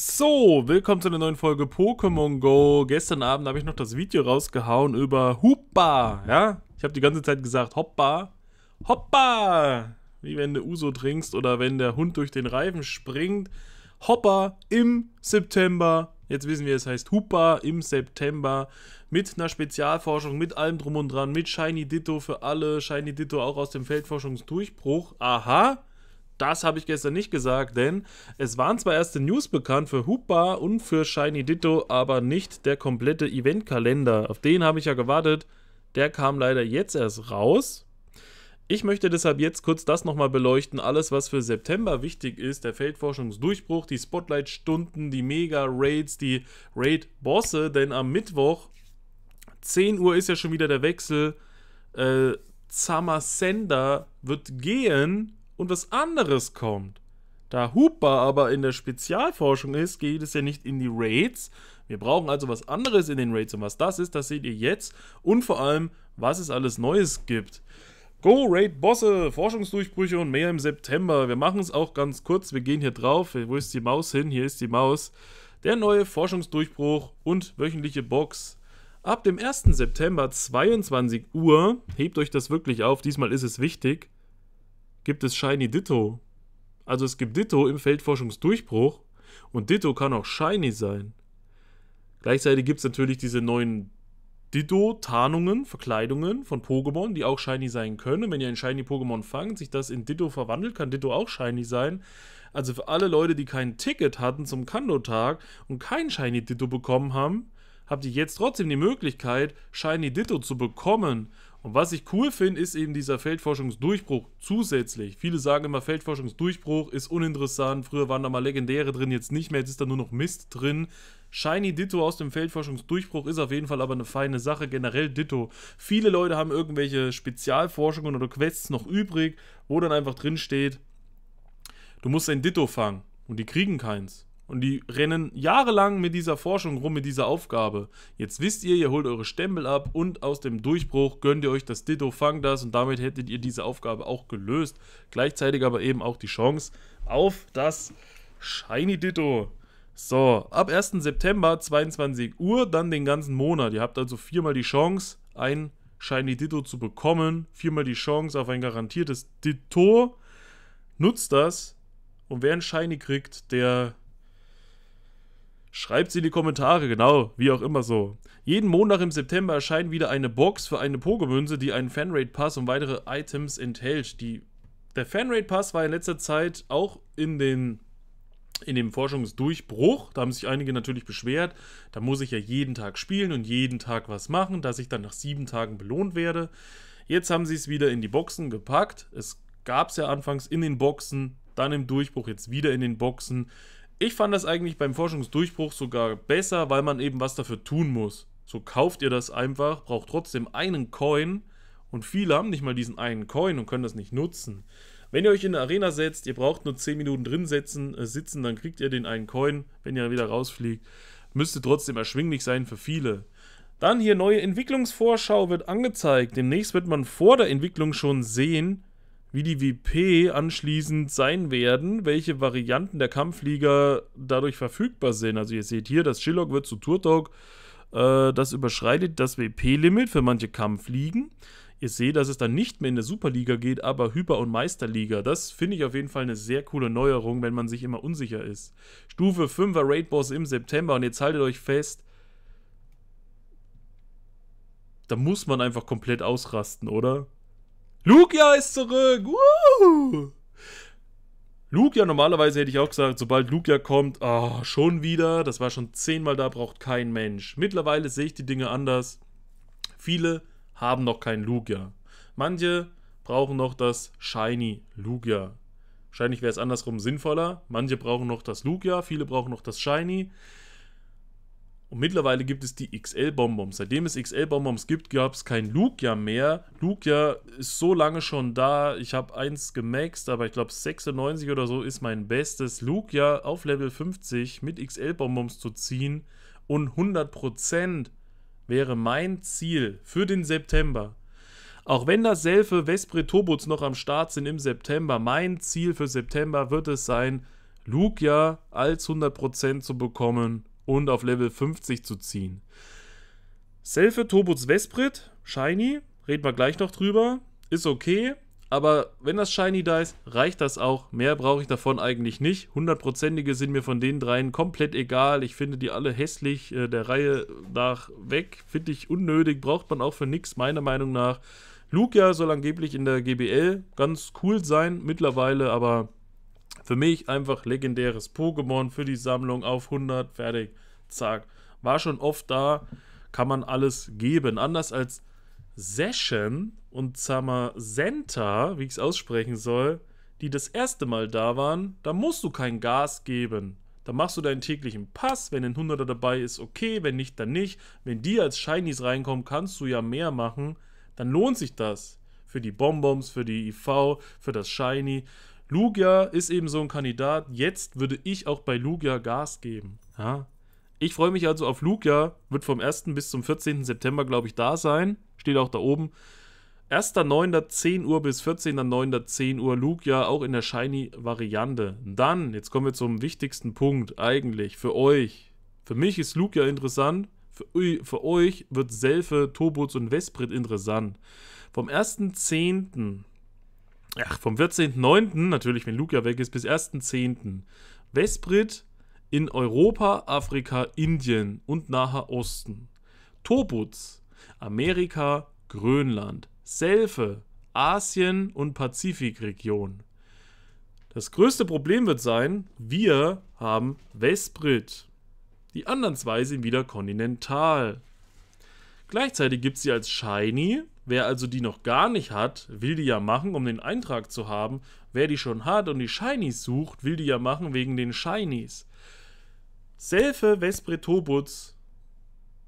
So, willkommen zu einer neuen Folge Pokémon Go. Gestern Abend habe ich noch das Video rausgehauen über Huppa, ja? Ich habe die ganze Zeit gesagt Hoppa, Hoppa, wie wenn du Uso trinkst oder wenn der Hund durch den Reifen springt. Hoppa im September. Jetzt wissen wir, es heißt Huppa im September. Mit einer Spezialforschung, mit allem drum und dran, mit Shiny Ditto für alle. Shiny Ditto auch aus dem Feldforschungsdurchbruch. Aha. Das habe ich gestern nicht gesagt, denn es waren zwar erste News bekannt für Hoopbar und für Shiny Ditto, aber nicht der komplette Eventkalender. Auf den habe ich ja gewartet. Der kam leider jetzt erst raus. Ich möchte deshalb jetzt kurz das nochmal beleuchten. Alles, was für September wichtig ist, der Feldforschungsdurchbruch, die Spotlight-Stunden, die Mega-Raids, die Raid-Bosse, denn am Mittwoch, 10 Uhr ist ja schon wieder der Wechsel, äh, Summer wird gehen und was anderes kommt. Da Hooper aber in der Spezialforschung ist, geht es ja nicht in die Raids. Wir brauchen also was anderes in den Raids. Und was das ist, das seht ihr jetzt. Und vor allem, was es alles Neues gibt. Go Raid Bosse, Forschungsdurchbrüche und mehr im September. Wir machen es auch ganz kurz. Wir gehen hier drauf. Wo ist die Maus hin? Hier ist die Maus. Der neue Forschungsdurchbruch und wöchentliche Box. Ab dem 1. September 22 Uhr, hebt euch das wirklich auf, diesmal ist es wichtig, gibt es Shiny Ditto. Also es gibt Ditto im Feldforschungsdurchbruch und Ditto kann auch Shiny sein. Gleichzeitig gibt es natürlich diese neuen Ditto-Tarnungen, Verkleidungen von Pokémon, die auch shiny sein können. Wenn ihr ein shiny Pokémon fangt, sich das in Ditto verwandelt, kann Ditto auch shiny sein. Also für alle Leute, die kein Ticket hatten zum Kando-Tag und kein shiny Ditto bekommen haben, habt ihr jetzt trotzdem die Möglichkeit, shiny Ditto zu bekommen. Und was ich cool finde, ist eben dieser Feldforschungsdurchbruch zusätzlich. Viele sagen immer, Feldforschungsdurchbruch ist uninteressant. Früher waren da mal Legendäre drin, jetzt nicht mehr. Jetzt ist da nur noch Mist drin. Shiny Ditto aus dem Feldforschungsdurchbruch ist auf jeden Fall aber eine feine Sache. Generell Ditto. Viele Leute haben irgendwelche Spezialforschungen oder Quests noch übrig, wo dann einfach drin steht, du musst ein Ditto fangen. Und die kriegen keins. Und die rennen jahrelang mit dieser Forschung rum, mit dieser Aufgabe. Jetzt wisst ihr, ihr holt eure Stempel ab und aus dem Durchbruch gönnt ihr euch das Ditto, fangt das und damit hättet ihr diese Aufgabe auch gelöst. Gleichzeitig aber eben auch die Chance auf das Shiny Ditto. So, ab 1. September 22 Uhr, dann den ganzen Monat. Ihr habt also viermal die Chance, ein Shiny Ditto zu bekommen, viermal die Chance auf ein garantiertes Ditto. Nutzt das und wer ein Shiny kriegt, der Schreibt sie in die Kommentare, genau, wie auch immer so. Jeden Montag im September erscheint wieder eine Box für eine Pogemünze, die einen Fanrate Pass und weitere Items enthält. Die, der Fanrate Pass war in letzter Zeit auch in den in dem Forschungsdurchbruch, da haben sich einige natürlich beschwert, da muss ich ja jeden Tag spielen und jeden Tag was machen, dass ich dann nach sieben Tagen belohnt werde. Jetzt haben sie es wieder in die Boxen gepackt. Es gab es ja anfangs in den Boxen, dann im Durchbruch, jetzt wieder in den Boxen. Ich fand das eigentlich beim Forschungsdurchbruch sogar besser, weil man eben was dafür tun muss. So kauft ihr das einfach, braucht trotzdem einen Coin und viele haben nicht mal diesen einen Coin und können das nicht nutzen. Wenn ihr euch in eine Arena setzt, ihr braucht nur 10 Minuten drin setzen, äh, sitzen, dann kriegt ihr den einen Coin, wenn ihr wieder rausfliegt. Müsste trotzdem erschwinglich sein für viele. Dann hier neue Entwicklungsvorschau wird angezeigt. Demnächst wird man vor der Entwicklung schon sehen, wie die WP anschließend sein werden, welche Varianten der Kampfliga dadurch verfügbar sind. Also ihr seht hier, das Shillock wird zu Turtok. Äh, das überschreitet das WP-Limit für manche Kampfligen. Ihr seht, dass es dann nicht mehr in der Superliga geht, aber Hyper- und Meisterliga. Das finde ich auf jeden Fall eine sehr coole Neuerung, wenn man sich immer unsicher ist. Stufe 5er Raid Boss im September und jetzt haltet euch fest, da muss man einfach komplett ausrasten, oder? Lugia ist zurück! Woo! Lugia, normalerweise hätte ich auch gesagt, sobald Lugia kommt, oh, schon wieder, das war schon zehnmal da, braucht kein Mensch. Mittlerweile sehe ich die Dinge anders. Viele haben noch kein Lugia. Manche brauchen noch das Shiny Lugia. Wahrscheinlich wäre es andersrum sinnvoller. Manche brauchen noch das Lugia, viele brauchen noch das Shiny. Und mittlerweile gibt es die XL-Bonbons. Seitdem es XL-Bonbons gibt, gab es kein Lugia mehr. Lugia ist so lange schon da. Ich habe eins gemaxt, aber ich glaube 96 oder so ist mein bestes Lugia auf Level 50 mit XL-Bonbons zu ziehen. Und 100% wäre mein Ziel für den September. Auch wenn das Selfe Vespre Tobuts noch am Start sind im September, mein Ziel für September wird es sein, Lugia als 100% zu bekommen und auf Level 50 zu ziehen. Selfe Tobuts Vesprit, Shiny, reden wir gleich noch drüber, ist okay, aber wenn das Shiny da ist, reicht das auch. Mehr brauche ich davon eigentlich nicht. Hundertprozentige sind mir von den dreien komplett egal. Ich finde die alle hässlich, äh, der Reihe nach weg. Finde ich unnötig, braucht man auch für nichts, meiner Meinung nach. Lugia soll angeblich in der GBL ganz cool sein mittlerweile, aber für mich einfach legendäres Pokémon für die Sammlung auf 100, fertig, zack. War schon oft da, kann man alles geben. Anders als Session und Samacenta, wie ich es aussprechen soll, die das erste Mal da waren, da musst du kein Gas geben. Da machst du deinen täglichen Pass, wenn ein 100er dabei ist, okay, wenn nicht, dann nicht. Wenn die als Shinies reinkommen, kannst du ja mehr machen, dann lohnt sich das. Für die Bonbons, für die IV, für das Shiny, Lugia ist eben so ein Kandidat. Jetzt würde ich auch bei Lugia Gas geben. Ja? Ich freue mich also auf Lugia. Wird vom 1. bis zum 14. September, glaube ich, da sein. Steht auch da oben. 1.9.10 Uhr bis 14.9.10 Uhr Lugia, auch in der Shiny-Variante. Dann, jetzt kommen wir zum wichtigsten Punkt eigentlich für euch. Für mich ist Lugia interessant. Für, für euch wird Selfe, Tobuts und Vesprit interessant. Vom 1.10 ach, vom 14.09., natürlich, wenn Luke ja weg ist, bis 1.10. Vesprit in Europa, Afrika, Indien und Naher Osten. Tobutz, Amerika, Grönland. Selfe, Asien und Pazifikregion. Das größte Problem wird sein, wir haben Vesprit. Die anderen zwei sind wieder kontinental. Gleichzeitig gibt es sie als Shiny Wer also die noch gar nicht hat, will die ja machen, um den Eintrag zu haben. Wer die schon hat und die Shinies sucht, will die ja machen wegen den Shinies. Selfe Vespretobutz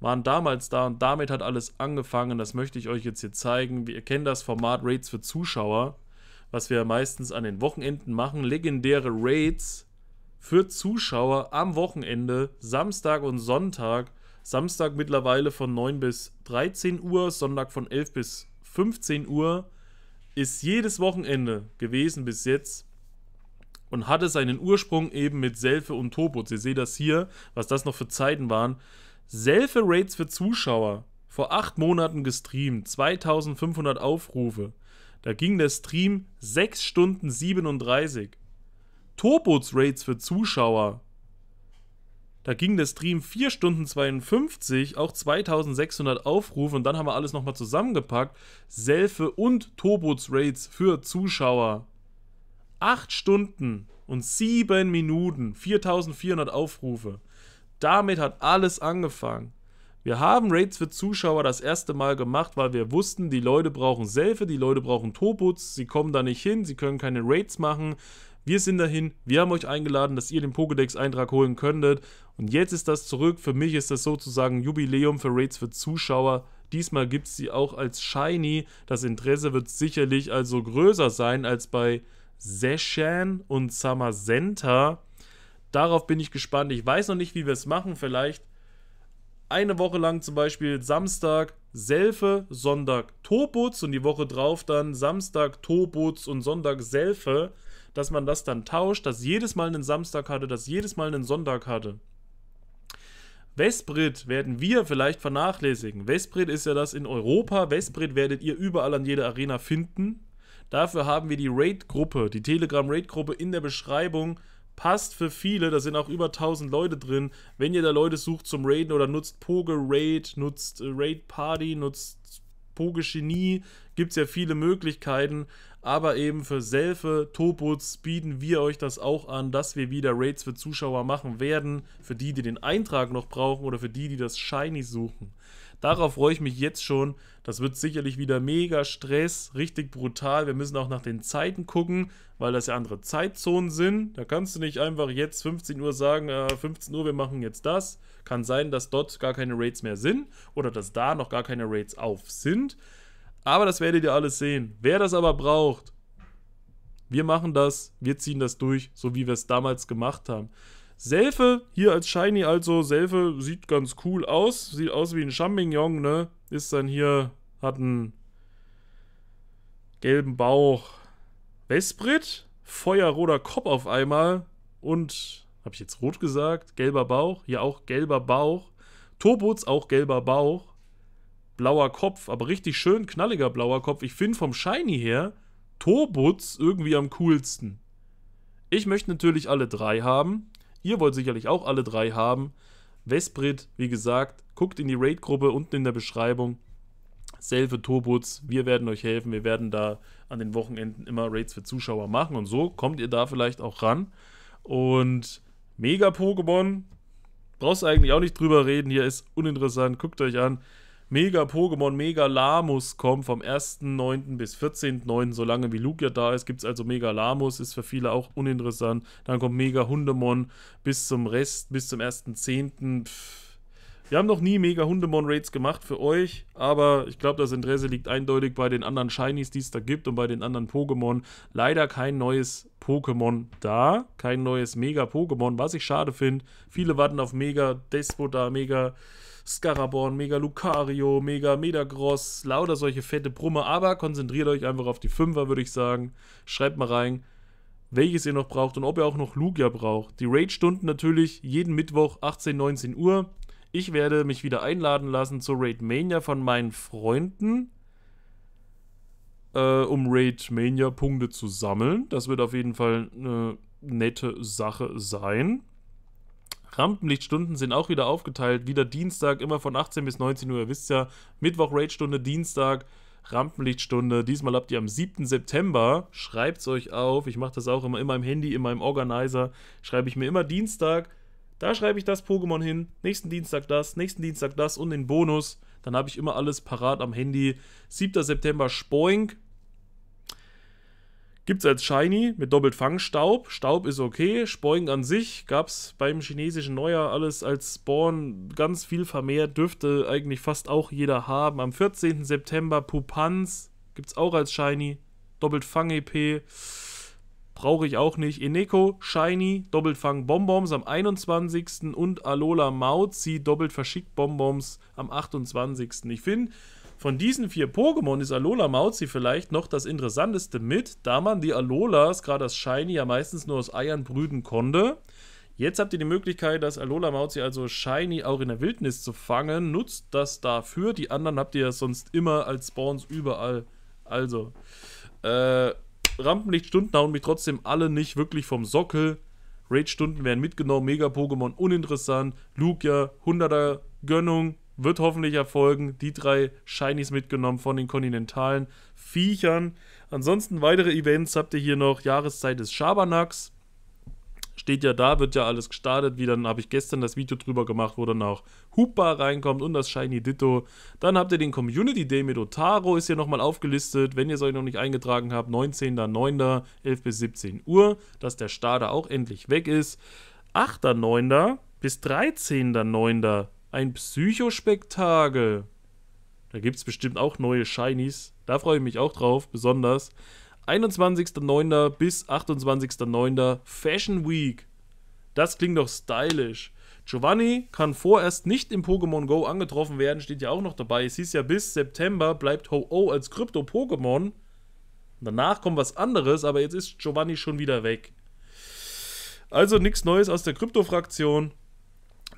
waren damals da und damit hat alles angefangen. Das möchte ich euch jetzt hier zeigen. Ihr kennt das Format Raids für Zuschauer, was wir meistens an den Wochenenden machen. Legendäre Raids für Zuschauer am Wochenende, Samstag und Sonntag Samstag mittlerweile von 9 bis 13 Uhr, Sonntag von 11 bis 15 Uhr. Ist jedes Wochenende gewesen bis jetzt und hatte seinen Ursprung eben mit Selfie und Tobot. Ihr seht das hier, was das noch für Zeiten waren. Selfie-Rates für Zuschauer. Vor acht Monaten gestreamt, 2500 Aufrufe. Da ging der Stream 6 Stunden 37. Tobots-Rates für Zuschauer da ging der Stream 4 Stunden 52, auch 2600 Aufrufe und dann haben wir alles nochmal zusammengepackt. Selfe und Turbo's Raids für Zuschauer. 8 Stunden und 7 Minuten, 4400 Aufrufe. Damit hat alles angefangen. Wir haben Raids für Zuschauer das erste Mal gemacht, weil wir wussten, die Leute brauchen Selfie, die Leute brauchen Tobuts, sie kommen da nicht hin, sie können keine Raids machen. Wir sind dahin, wir haben euch eingeladen, dass ihr den Pokédex-Eintrag holen könntet. Und jetzt ist das zurück. Für mich ist das sozusagen Jubiläum für Raids für Zuschauer. Diesmal gibt es sie auch als Shiny. Das Interesse wird sicherlich also größer sein als bei Seshan und Samazenta. Darauf bin ich gespannt. Ich weiß noch nicht, wie wir es machen. Vielleicht eine Woche lang zum Beispiel Samstag Selfe, Sonntag Tobutz und die Woche drauf dann Samstag Tobutz und Sonntag Selfe dass man das dann tauscht, dass jedes Mal einen Samstag hatte, dass jedes Mal einen Sonntag hatte. Westbrit werden wir vielleicht vernachlässigen. Westbrit ist ja das in Europa. Westbrit werdet ihr überall an jeder Arena finden. Dafür haben wir die Raid-Gruppe, die Telegram-Raid-Gruppe in der Beschreibung. Passt für viele, da sind auch über 1000 Leute drin. Wenn ihr da Leute sucht zum Raiden oder nutzt Poge Raid, nutzt äh, Raid Party, nutzt Poge Genie, gibt es ja viele Möglichkeiten aber eben für Selfe, Toputs bieten wir euch das auch an, dass wir wieder Raids für Zuschauer machen werden, für die, die den Eintrag noch brauchen oder für die, die das Shiny suchen. Darauf freue ich mich jetzt schon. Das wird sicherlich wieder mega Stress, richtig brutal. Wir müssen auch nach den Zeiten gucken, weil das ja andere Zeitzonen sind. Da kannst du nicht einfach jetzt 15 Uhr sagen, äh, 15 Uhr, wir machen jetzt das. Kann sein, dass dort gar keine Raids mehr sind oder dass da noch gar keine Raids auf sind. Aber das werdet ihr alles sehen. Wer das aber braucht, wir machen das, wir ziehen das durch, so wie wir es damals gemacht haben. Selfe hier als Shiny, also Selfe sieht ganz cool aus. Sieht aus wie ein Champignon, ne? Ist dann hier, hat einen gelben Bauch. Vesprit, feuerroter Kopf auf einmal und, habe ich jetzt rot gesagt, gelber Bauch, hier auch gelber Bauch. Turbots auch gelber Bauch blauer Kopf, aber richtig schön knalliger blauer Kopf. Ich finde vom Shiny her Tobutz irgendwie am coolsten. Ich möchte natürlich alle drei haben. Ihr wollt sicherlich auch alle drei haben. Vesprit, wie gesagt, guckt in die Raid-Gruppe unten in der Beschreibung. Selfe Turbots, wir werden euch helfen. Wir werden da an den Wochenenden immer Raids für Zuschauer machen und so kommt ihr da vielleicht auch ran. Und Mega Pokémon, brauchst eigentlich auch nicht drüber reden, hier ist uninteressant, guckt euch an. Mega Pokémon Mega Lamus kommt vom 1.9. bis 14.9. Solange wie Lugia da ist, gibt es also Mega Lamus, ist für viele auch uninteressant. Dann kommt Mega Hundemon bis zum Rest, bis zum 1.10. Wir haben noch nie Mega Hundemon Raids gemacht für euch, aber ich glaube, das Interesse liegt eindeutig bei den anderen Shinies, die es da gibt und bei den anderen Pokémon. Leider kein neues Pokémon da, kein neues Mega Pokémon, was ich schade finde. Viele warten auf Mega Despo da, Mega. Scaraborn, Mega Lucario, Mega Metagross, lauter solche fette Brumme. Aber konzentriert euch einfach auf die Fünfer, würde ich sagen. Schreibt mal rein, welches ihr noch braucht und ob ihr auch noch Lugia braucht. Die Raid-Stunden natürlich jeden Mittwoch 18, 19 Uhr. Ich werde mich wieder einladen lassen zur Raid Mania von meinen Freunden. Äh, um Raid Mania Punkte zu sammeln. Das wird auf jeden Fall eine äh, nette Sache sein. Rampenlichtstunden sind auch wieder aufgeteilt. Wieder Dienstag, immer von 18 bis 19 Uhr. Ihr wisst ja, Mittwoch Raid-Stunde, Dienstag Rampenlichtstunde. Diesmal habt ihr am 7. September. Schreibt es euch auf. Ich mache das auch immer in meinem Handy, in meinem Organizer. Schreibe ich mir immer Dienstag. Da schreibe ich das Pokémon hin. Nächsten Dienstag das, nächsten Dienstag das und den Bonus. Dann habe ich immer alles parat am Handy. 7. September Spoink. Gibt es als Shiny mit doppelt Fangstaub. Staub ist okay. Spoing an sich gab es beim chinesischen Neujahr alles als Spawn ganz viel vermehrt. Dürfte eigentlich fast auch jeder haben. Am 14. September Pupanz gibt es auch als Shiny. Doppelt Fang-EP. Brauche ich auch nicht. Eneko, Shiny, Doppelfang Bonbons am 21. und Alola Mauzi, doppelt verschickt Bonbons am 28. Ich finde, von diesen vier Pokémon ist Alola Mauzi vielleicht noch das interessanteste mit, da man die Alolas, gerade das Shiny, ja meistens nur aus Eiern brüten konnte. Jetzt habt ihr die Möglichkeit, das Alola Mauzi, also Shiny, auch in der Wildnis zu fangen. Nutzt das dafür. Die anderen habt ihr ja sonst immer als Spawns überall. Also, äh, Rampenlichtstunden hauen mich trotzdem alle nicht wirklich vom Sockel. Raid-Stunden werden mitgenommen. Mega-Pokémon uninteressant. Lugia, 100er Gönnung wird hoffentlich erfolgen. Die drei Shinies mitgenommen von den kontinentalen Viechern. Ansonsten weitere Events habt ihr hier noch. Jahreszeit des Schabernacks. Steht ja da, wird ja alles gestartet. Wie dann habe ich gestern das Video drüber gemacht, wo dann auch Hoopa reinkommt und das Shiny Ditto. Dann habt ihr den Community Day mit Otaro, ist hier nochmal aufgelistet. Wenn ihr es euch noch nicht eingetragen habt, 19.09. 11 bis 17 Uhr, dass der Starter auch endlich weg ist. 8.09. bis 13.09. Ein Psychospektakel. Da gibt es bestimmt auch neue Shinies. Da freue ich mich auch drauf, besonders. 21.09. bis 28.09. Fashion Week. Das klingt doch stylisch. Giovanni kann vorerst nicht im Pokémon Go angetroffen werden, steht ja auch noch dabei. Es hieß ja bis September bleibt Ho-Oh als Krypto-Pokémon. Danach kommt was anderes, aber jetzt ist Giovanni schon wieder weg. Also nichts Neues aus der Krypto-Fraktion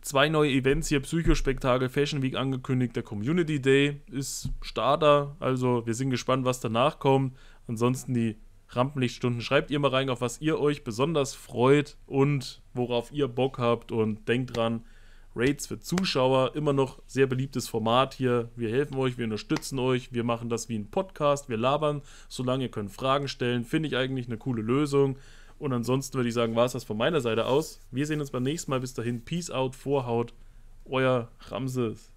zwei neue Events hier, Psychospektakel, Fashion Week angekündigt, der Community Day ist Starter, also wir sind gespannt, was danach kommt. Ansonsten die Rampenlichtstunden. Schreibt ihr mal rein, auf was ihr euch besonders freut und worauf ihr Bock habt. Und denkt dran, Raids für Zuschauer, immer noch sehr beliebtes Format hier. Wir helfen euch, wir unterstützen euch, wir machen das wie ein Podcast, wir labern, solange ihr könnt Fragen stellen. Finde ich eigentlich eine coole Lösung. Und ansonsten würde ich sagen, war es das von meiner Seite aus. Wir sehen uns beim nächsten Mal. Bis dahin, Peace out, Vorhaut, euer Ramses.